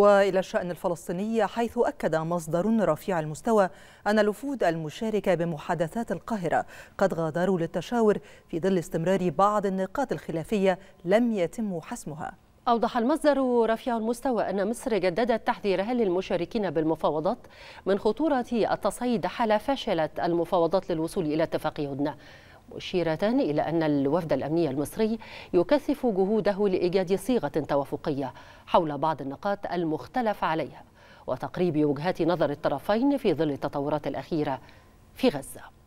والى الشان الفلسطيني حيث اكد مصدر رفيع المستوى ان الوفود المشاركه بمحادثات القاهره قد غادروا للتشاور في ظل استمرار بعض النقاط الخلافيه لم يتم حسمها أوضح المصدر رفيع المستوى أن مصر جددت تحذيرها للمشاركين بالمفاوضات من خطورة التصعيد حال فشلت المفاوضات للوصول إلى اتفاق هدنة مشيرة إلى أن الوفد الأمني المصري يكثف جهوده لإيجاد صيغة توافقية حول بعض النقاط المختلف عليها وتقريب وجهات نظر الطرفين في ظل التطورات الأخيرة في غزة